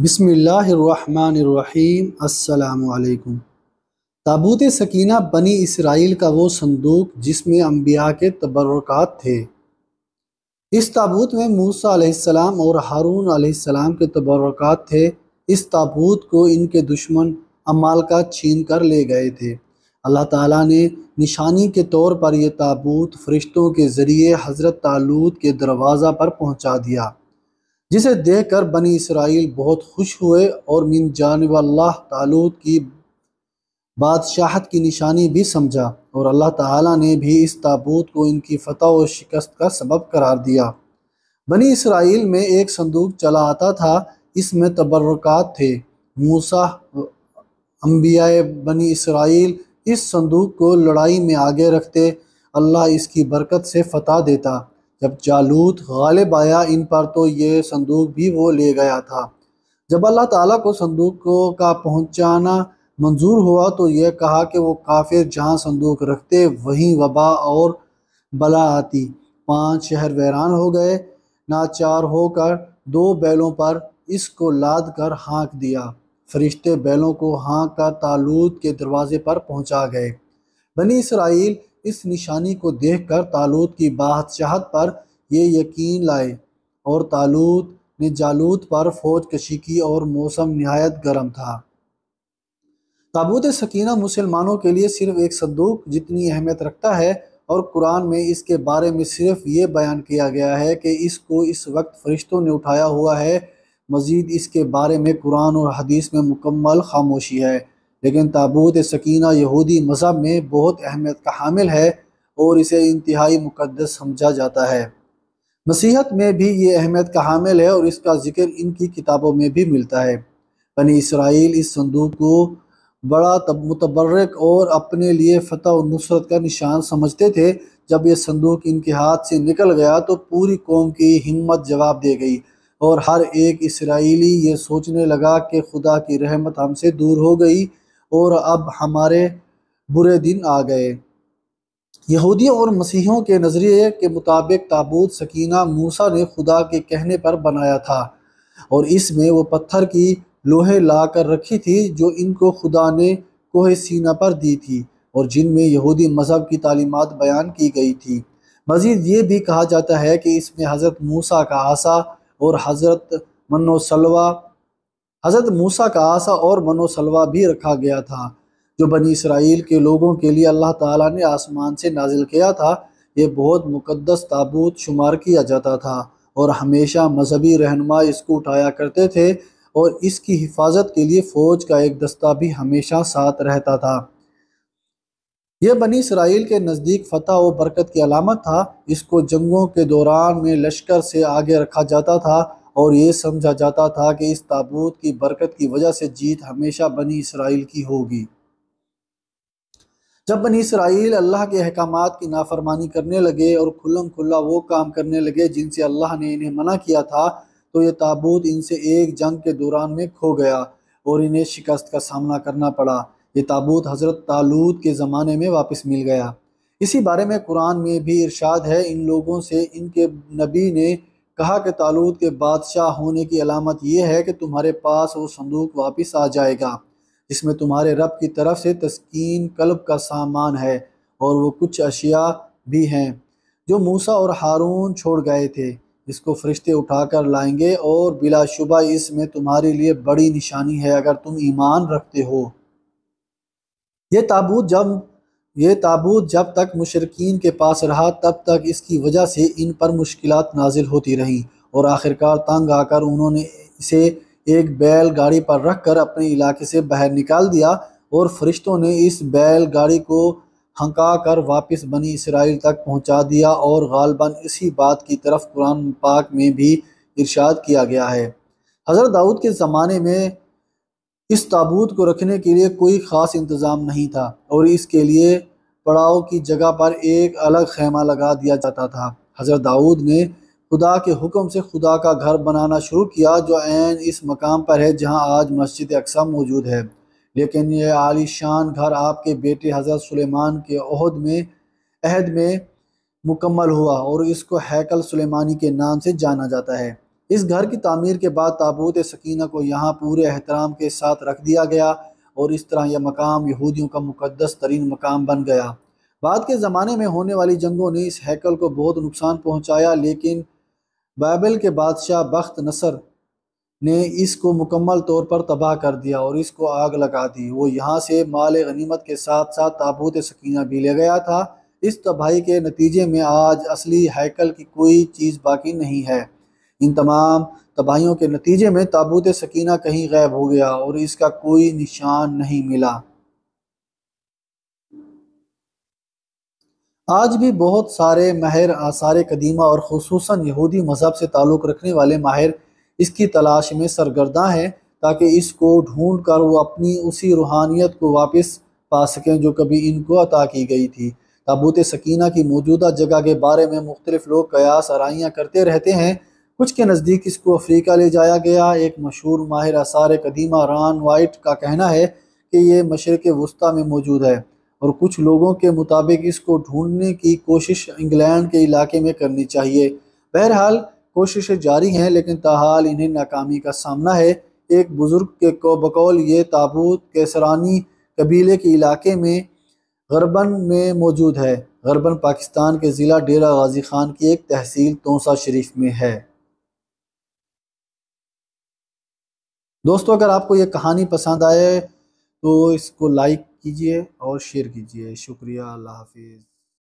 बिसमीम् अलैक्म ताबूत सकीना बनी इसराइल का वो संदूक जिसमें अम्बिया के तबरक़ात थे इस ताबूत में मूसा अलैहिस्सलाम और हारून अलैहिस्सलाम के तबरक़ात थे इस ताबूत को इनके दुश्मन अमाल का छीन कर ले गए थे अल्लाह ताला ने निशानी के तौर पर यह ताबूत फरिश्तों के ज़रिए हज़रत तालूत के दरवाज़ा पर पहुँचा दिया जिसे देखकर बनी इसराइल बहुत खुश हुए और मिन जानब अल्लाह तालूत की बादशाहत की निशानी भी समझा और अल्लाह ताला ने भी इस ताबूत को इनकी फतह और शिकस्त का सबब करार दिया बनी इसराइल में एक संदूक चला आता था इसमें तबरक़ात थे मूसा अम्बिया बनी इसराइल इस संदूक को लड़ाई में आगे रखते अल्लाह इसकी बरकत से फतह देता जब जालूत गालिब आया इन पर तो ये संदूक भी वो ले गया था जब अल्लाह ताला को संदूक को का पहुंचाना मंजूर हुआ तो यह कहा कि वो काफिर जहां संदूक रखते वहीं वबा और बला आती पांच शहर वैरान हो गए नाचार होकर दो बैलों पर इसको लाद कर हाँक दिया फरिश्ते बैलों को हाँक कर तालूत के दरवाजे पर पहुंचा गए बनी इसराइल इस निशानी को देखकर तालूत की बादशाहत पर ये यकीन लाए और तालूत ने जालूत पर फौज कशी की और मौसम नहायत गर्म था ताबूत सकीना मुसलमानों के लिए सिर्फ एक संदूक जितनी अहमियत रखता है और कुरान में इसके बारे में सिर्फ ये बयान किया गया है कि इसको इस वक्त फरिश्तों ने उठाया हुआ है मज़ीद इसके बारे में कुरान और हदीस में मुकम्मल खामोशी है लेकिन ताबूत सकीना यहूदी मज़हब में बहुत अहमियत का हामिल है और इसे इंतहाई मुकदस समझा जाता है मसीहत में भी ये अहमियत का हामिल है और इसका ज़िक्र इनकी किताबों में भी मिलता है बनी इसराइल इस संदूक को बड़ा तब मुतबरक और अपने लिए फ़तह और नुसरत का निशान समझते थे जब यह संदूक इनके हाथ से निकल गया तो पूरी कौम की हिम्मत जवाब दे गई और हर एक इसराइली ये सोचने लगा कि खुदा की रहमत हमसे दूर हो गई और अब हमारे बुरे दिन आ गए यहूदियों और मसीहों के नज़रिए के मुताबिक ताबूत सकीना मूसा ने खुदा के कहने पर बनाया था और इसमें वो पत्थर की लोहे ला कर रखी थी जो इनको खुदा ने कोह सीना पर दी थी और जिनमें यहूदी मज़हब की तालीमत बयान की गई थी मज़ीद ये भी कहा जाता है कि इसमें हज़रत मूसा का आसा और हज़रत मनो हज़रत मूसा का आसा और मनोसलवा भी रखा गया था जो बनी इसराइल के लोगों के लिए अल्लाह ताला ने आसमान से नाजिल किया था ये बहुत मुकद्दस ताबूत शुमार किया जाता था और हमेशा मजहबी रहनमा इसको उठाया करते थे और इसकी हिफाजत के लिए फ़ौज का एक दस्ता भी हमेशा साथ रहता था यह बनी इसराइल के नज़दीक फतह और बरकत की अलामत था इसको जंगों के दौरान में लश्कर से आगे रखा जाता था और ये समझा जाता था कि इस ताबूत की बरकत की वजह से जीत हमेशा बनी इसराइल की होगी जब बनी इसराइल अल्लाह के अहकाम की नाफरमानी करने लगे और खुलम खुला वो काम करने लगे जिनसे अल्लाह ने इन्हें मना किया था तो ये ताबूत इनसे एक जंग के दौरान में खो गया और इन्हें शिकस्त का सामना करना पड़ा ये ताबूत हज़रत तालूद के ज़माने में वापस मिल गया इसी बारे में कुरान में भी इरशाद है इन लोगों से इनके नबी ने कहा कि तालूद के बादशाह होने की अलामत यह है कि तुम्हारे पास वो संदूक वापस आ जाएगा जिसमें तुम्हारे रब की तरफ से तस्कीन कल्ब का सामान है और वो कुछ अशिया भी हैं जो मूसा और हारून छोड़ गए थे इसको फरिश्ते उठाकर लाएंगे और बिलाशुबा इसमें तुम्हारे लिए बड़ी निशानी है अगर तुम ईमान रखते हो यह ताबूत जब ये ताबूत जब तक मुशरकिन के पास रहा तब तक इसकी वजह से इन पर मुश्किल नाजिल होती रहीं और आखिरकार तंग आकर उन्होंने इसे एक बैल गाड़ी पर रख कर अपने इलाके से बाहर निकाल दिया और फरिश्तों ने इस बैल गाड़ी को हंका कर वापस बनी इसराइल तक पहुँचा दिया और गालबन इसी बात की तरफ कुरान पाक में भी इर्शाद किया गया है हज़रत दाऊद के ज़माने में इस ताबूत को रखने के लिए कोई ख़ास इंतज़ाम नहीं था और इसके लिए पड़ाव की जगह पर एक अलग खैमा लगा दिया जाता था हज़रत दाऊद ने खुदा के हुक्म से खुदा का घर बनाना शुरू किया जो एन इस मकाम पर है जहां आज मस्जिद अक्सा मौजूद है लेकिन यह आलीशान घर आपके बेटे हज़रत सुलेमान के अहद में अहद में मुकम्मल हुआ और इसको हैकल सुलेमानी के नाम से जाना जाता है इस घर की तमीर के बाद ताबूत सकीना को यहाँ पूरे एहतराम के साथ रख दिया गया और इस तरह यह मकाम यहूदियों का मुकदस तरीन मकाम बन गया बाद के ज़माने में होने वाली जंगों ने इस हैकल को बहुत नुकसान पहुँचाया लेकिन बाइबल के बादशाह बख्त नसर ने इसको मुकम्मल तौर पर तबाह कर दिया और इसको आग लगा दी वो यहाँ से माल गनीमत के साथ साथ ताबूत सकीना भी ले गया था इस तबाही के नतीजे में आज असली हैकल की कोई चीज़ बाकी नहीं है इन तमाम तबाहियों के नतीजे में ताबूत सकीना कहीं गायब हो गया और इसका कोई निशान नहीं मिला आज भी बहुत सारे माहिर आसार कदीमा और खसूस यहूदी मज़हब से ताल्लुक़ रखने वाले माहिर इसकी तलाश में सरगर्दा हैं ताकि इसको ढूंढ कर वो अपनी उसी रूहानियत को वापस पा सकें जो कभी इनको अता की गई थी ताबूत सकीना की मौजूदा जगह के बारे में मुख्तलिफ लोग कयास आरियाँ करते रहते हैं कुछ के नज़दीक इसको अफ्रीका ले जाया गया एक मशहूर माहिर आसार कदीमा रान वाइट का कहना है कि ये मशरक़ वस्ती में मौजूद है और कुछ लोगों के मुताबिक इसको ढूंढने की कोशिश इंग्लैंड के इलाके में करनी चाहिए बहरहाल कोशिशें जारी हैं लेकिन ताहाल इन्हें नाकामी का सामना है एक बुज़ुर्ग के को बकौल ये ताबूत केसरानी कबीले के इलाके में गरबन में मौजूद है गरबन पाकिस्तान के ज़िला डेरा गाजी खान की एक तहसील तोसा शरीफ में है दोस्तों अगर आपको ये कहानी पसंद आए तो इसको लाइक कीजिए और शेयर कीजिए शुक्रिया अल्लाह हाफिज़